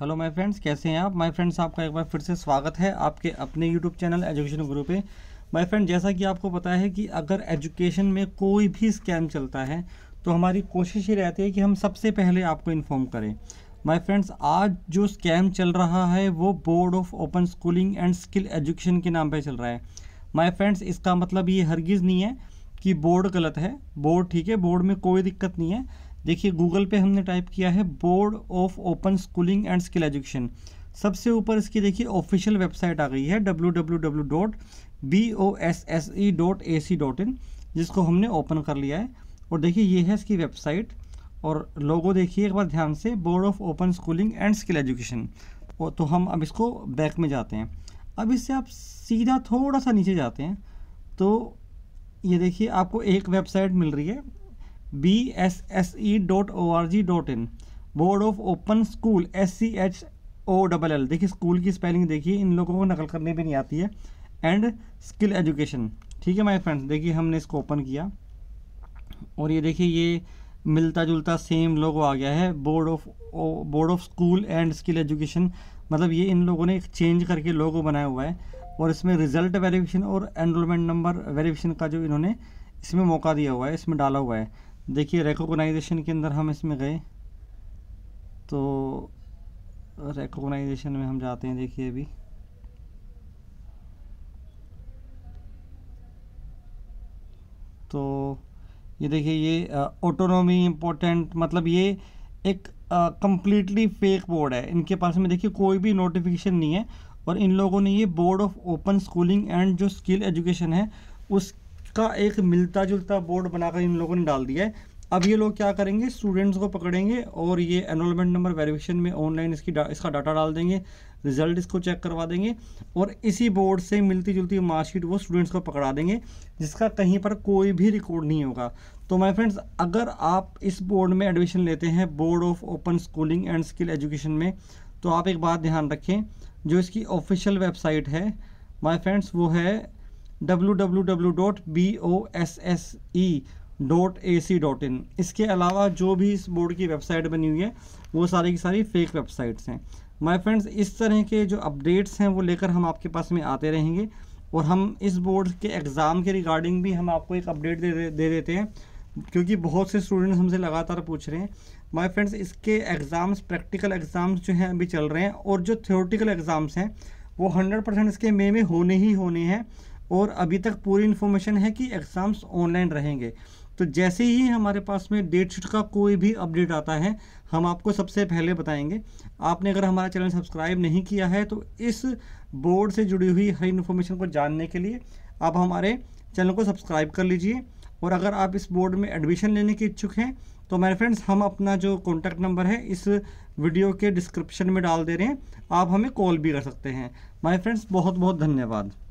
hello my friends कैसे हैं आप माय फ्रेंड्स आपका एक बार फिर से स्वागत है आपके अपने यूट्यूब चैनल एजुकेशन गुरु पे माय फ्रेंड जैसा कि आपको पता है कि अगर एजुकेशन में कोई भी स्कैम चलता है तो हमारी कोशिश ही रहती है कि हम सबसे पहले आपको इन्फॉर्म करें माय फ्रेंड्स आज जो स्कैम चल रहा है वो board of open schooling and skill education के नाम पर चल रहा है माई फ्रेंड्स इसका मतलब ये हरगिज़ नहीं है कि बोर्ड गलत है बोर्ड ठीक है बोर्ड में कोई दिक्कत नहीं है देखिए गूगल पे हमने टाइप किया है board of open schooling and skill education सबसे ऊपर इसकी देखिए ऑफिशियल वेबसाइट आ गई है W W W dot B O S S E dot A C dot in जिसको हमने ओपन कर लिया है और देखिए ये है इसकी वेबसाइट और लोगो देखिए एक बार ध्यान से board of open schooling and skill education तो हम अब इसको बैक में जाते हैं अब इससे आप सीधा थोड़ा सा नीचे जाते हैं तो ये देखिए आपको एक वेबसाइट मिल रही है B S S E dot O R G dot in board of open school S C H O double L देखिए स्कूल की स्पेलिंग देखिए इन लोगों को नकल करने भी नहीं आती है एंड स्किल एजुकेशन ठीक है माय फ्रेंड्स देखिए हमने इसको ओपन किया और ये देखिए ये मिलता जुलता सेम लोगो आ गया है board of board of school and skill education मतलब ये इन लोगों ने एक चेंज करके लोगो बनाया हुआ है और इसमें रिजल्ट वेरिफिकेशन और एनरोलमेंट नंबर वेरिफिकेशन का जो इन्होंने इसमें मौका दिया हुआ है इसमें डाला हुआ है देखिए रेकोगनाइजेशन के अंदर हम इसमें गए तो रेकोगनाइजेशन में हम जाते हैं देखिए अभी तो ये देखिए ये ऑटोनोमी इम्पोर्टेंट मतलब ये एक कम्प्लीटली फेक बोर्ड है इनके पास में देखिए कोई भी नोटिफिकेशन नहीं है और इन लोगों ने ये board of open schooling and जो स्किल एजुकेशन है उस उसका एक मिलता जुलता बोर्ड बनाकर इन लोगों ने डाल दिया है अब ये लोग क्या करेंगे स्टूडेंट्स को पकड़ेंगे और ये एनरोलमेंट नंबर वेरिफिकेशन में ऑनलाइन इसकी डा, इसका डाटा डाल देंगे रिजल्ट इसको चेक करवा देंगे और इसी बोर्ड से मिलती जुलती मार्कशीट वो स्टूडेंट्स को पकड़ा देंगे जिसका कहीं पर कोई भी रिकॉर्ड नहीं होगा तो माय फ्रेंड्स अगर आप इस बोर्ड में एडमिशन लेते हैं board of open schooling and skill education में तो आप एक बात ध्यान रखें जो इसकी ऑफिशियल वेबसाइट है माई फ्रेंड्स वो है www.bosse.ac.in इसके अलावा जो भी इस बोर्ड की वेबसाइट बनी हुई है वो सारी की सारी फेक वेबसाइट्स हैं माय फ्रेंड्स इस तरह के जो अपडेट्स हैं वो लेकर हम आपके पास में आते रहेंगे और हम इस बोर्ड के एग्ज़ाम के रिगार्डिंग भी हम आपको एक अपडेट दे, दे दे देते हैं क्योंकि बहुत से स्टूडेंट्स हमसे लगातार पूछ रहे हैं माय फ्रेंड्स इसके एग्ज़ाम्स प्रैक्टिकल एग्ज़ाम्स जो हैं अभी चल रहे हैं और जो थ्योरेटिकल एग्ज़ाम्स हैं वो हंड्रेड परसेंट इसके मई में, में होने ही होने हैं और अभी तक पूरी इन्फॉर्मेशन है कि एग्ज़ाम्स ऑनलाइन रहेंगे तो जैसे ही हमारे पास में डेट शीट का कोई भी अपडेट आता है हम आपको सबसे पहले बताएंगे आपने अगर हमारा चैनल सब्सक्राइब नहीं किया है तो इस बोर्ड से जुड़ी हुई हर इन्फॉर्मेशन को जानने के लिए आप हमारे चैनल को सब्सक्राइब कर लीजिए और अगर आप इस बोर्ड में एडमिशन लेने के इच्छुक हैं तो मेरे फ्रेंड्स हम अपना जो कॉन्टैक्ट नंबर है इस वीडियो के डिस्क्रिप्शन में डाल दे रहे हैं आप हमें कॉल भी कर सकते हैं माय फ्रेंड्स बहुत बहुत धन्यवाद